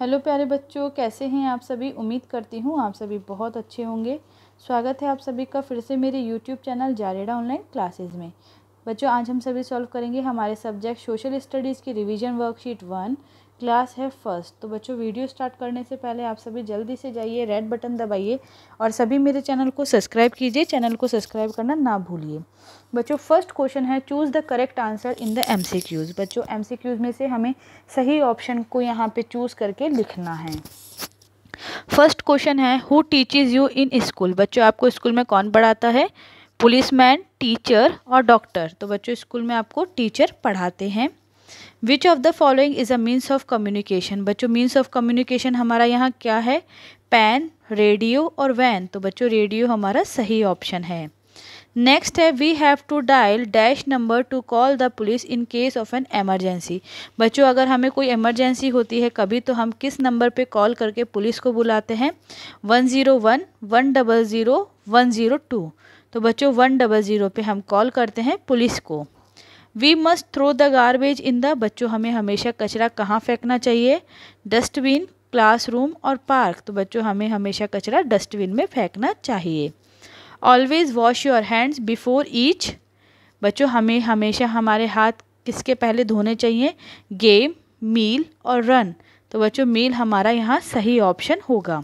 hello प्यारे बच्चों कैसे हैं आप सभी उम्मीद करती हूँ आप सभी बहुत अच्छे होंगे स्वागत है आप सभी का फिर से मेरे यूट्यूब चैनल जारेडा ऑनलाइन क्लासेस में बच्चों आज हम सभी सॉल्व करेंगे हमारे सब्जेक्ट सोशल स्टडीज़ की रिवीजन वर्कशीट वन क्लास है फर्स्ट तो बच्चों वीडियो स्टार्ट करने से पहले आप सभी जल्दी से जाइए रेड बटन दबाइए और सभी मेरे चैनल को सब्सक्राइब कीजिए चैनल को सब्सक्राइब करना ना भूलिए बच्चों फर्स्ट क्वेश्चन है choose the correct answer in the MCQs बच्चों एमसीक्यूज़ में से हमें सही ऑप्शन को यहाँ पे चूज़ करके लिखना है फर्स्ट क्वेश्चन है who teaches you in school बच्चों आपको स्कूल में कौन पढ़ाता है मैन टीचर और डॉक्टर तो बच्चों स्कूल में आपको टीचर पढ़ाते हैं which of the following is a means of communication बच्चों मीन्स ऑफ कम्युनिकेशन हमारा यहाँ क्या है पैन रेडियो और वैन तो बच्चों रेडियो हमारा सही ऑप्शन है नेक्स्ट है we have to dial dash number to call the police in case of an emergency बच्चों अगर हमें कोई एमरजेंसी होती है कभी तो हम किस नंबर पे कॉल करके पुलिस को बुलाते हैं one zero one one double zero one zero two तो बच्चों वन डबल ज़ीरो पर हम कॉल करते हैं पुलिस को we must throw the garbage in the बच्चों हमें हमेशा कचरा कहाँ फेंकना चाहिए डस्टबिन क्लासरूम और पार्क तो बच्चों हमें हमेशा कचरा डस्टबिन में फेंकना चाहिए always wash your hands before each बच्चों हमें हमेशा हमारे हाथ किसके पहले धोने चाहिए गेम मील और रन तो बच्चों मील हमारा यहाँ सही ऑप्शन होगा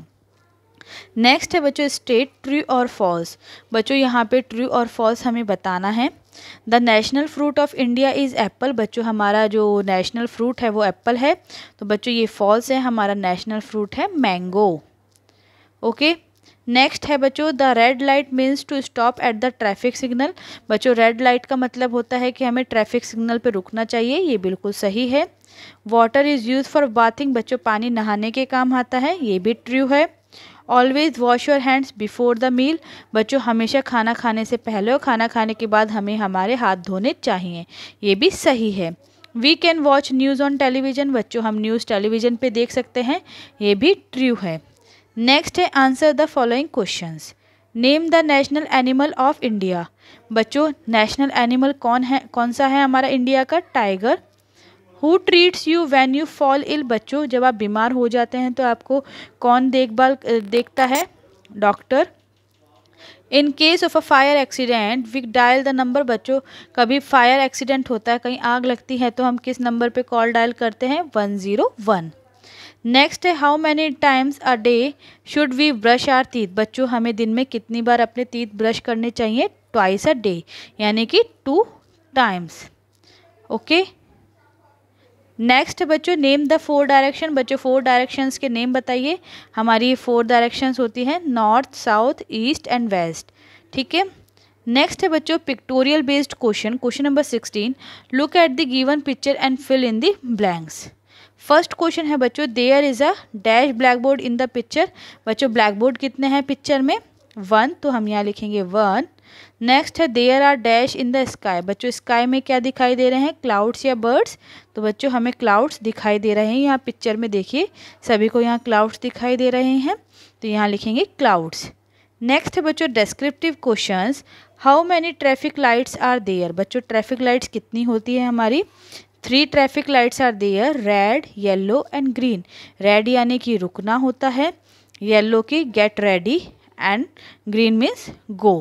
नेक्स्ट है बच्चों स्टेट ट्रू और फॉल्स बच्चों यहाँ पे ट्रू और फॉल्स हमें बताना है the national fruit of India is apple बच्चों हमारा जो नेशनल फ्रूट है वो एप्पल है तो बच्चों ये फॉल्स है हमारा नेशनल फ्रूट है मैंगो ओके नेक्स्ट है बच्चों the red light means to stop at the traffic signal बच्चों रेड लाइट का मतलब होता है कि हमें ट्रैफिक सिग्नल पे रुकना चाहिए ये बिल्कुल सही है water is use for bathing बच्चों पानी नहाने के काम आता है ये भी ट्रू है always wash your hands before the meal बच्चों हमेशा खाना खाने से पहले और खाना खाने के बाद हमें हमारे हाथ धोने चाहिए ये भी सही है we can watch news on television बच्चों हम न्यूज़ टेलीविज़न पे देख सकते हैं ये भी ट्रू है नेक्स्ट है answer the following questions name the national animal of India बच्चों नेशनल एनिमल कौन है कौन सा है हमारा इंडिया का tiger who treats you when you fall ill बच्चों जब आप बीमार हो जाते हैं तो आपको कौन देखभाल देखता है doctor in case of a fire accident we dial the number बच्चों कभी फायर एक्सीडेंट होता है कहीं आग लगती है तो हम किस नंबर पे कॉल डायल करते हैं वन ज़ीरो वन नेक्स्ट है how many times a day should we brush our teeth बच्चों हमें दिन में कितनी बार अपने तीत ब्रश करने चाहिए ट्वाइस अ डे यानी कि टू टाइम्स ओके नेक्स्ट बच्चों नेम द फोर डायरेक्शन बच्चों फोर डायरेक्शंस के नेम बताइए हमारी फोर डायरेक्शंस होती हैं north south east and west ठीक है नेक्स्ट है बच्चों pictorial based question question number sixteen look at the given picture and fill in the blanks first question है बच्चों there is a dash black board in the picture बच्चों black board कितने हैं picture में one तो हम यहाँ लिखेंगे वन नेक्स्ट है there are dash in the sky बच्चों स्काई में क्या दिखाई दे रहे हैं क्लाउड्स या बर्ड्स तो बच्चों हमें क्लाउड्स दिखाई दे रहे हैं यहाँ पिक्चर में देखिए सभी को यहाँ क्लाउड्स दिखाई दे रहे हैं तो यहाँ लिखेंगे क्लाउड्स नेक्स्ट है बच्चों descriptive questions how many traffic lights are there बच्चों ट्रैफिक लाइट्स कितनी होती है हमारी three traffic lights are there red yellow and green red यानी कि रुकना होता है येलो की get ready and green means go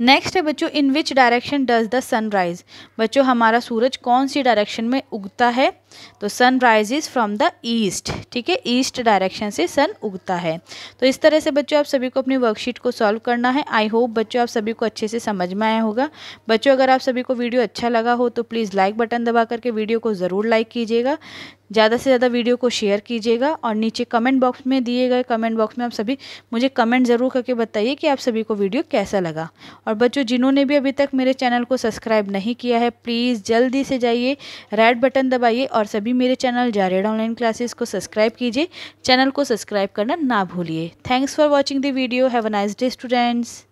next है बच्चों in which direction does the sunrise बच्चों हमारा सूरज कौन सी डायरेक्शन में उगता है तो sun rise is from the east ठीक है ईस्ट डायरेक्शन से सन उगता है तो इस तरह से बच्चों आप सभी को अपनी वर्कशीट को सॉल्व करना है आई होप बच्चों आप सभी को अच्छे से समझ में आया होगा बच्चों अगर आप सभी को वीडियो अच्छा लगा हो तो प्लीज़ लाइक बटन दबा करके वीडियो को ज़रूर लाइक कीजिएगा ज़्यादा से ज़्यादा वीडियो को शेयर कीजिएगा और नीचे कमेंट बॉक्स में दिए गए कमेंट बॉक्स में आप सभी मुझे कमेंट ज़रूर करके बताइए कि आप सभी को वीडियो कैसा लगा और बच्चों जिन्होंने भी अभी तक मेरे चैनल को सब्सक्राइब नहीं किया है प्लीज़ जल्दी से जाइए रेड बटन दबाइए और सभी मेरे चैनल जारेड ऑनलाइन क्लासेस को सब्सक्राइब कीजिए चैनल को सब्सक्राइब करना ना भूलिए thanks for watching the video have a nice day students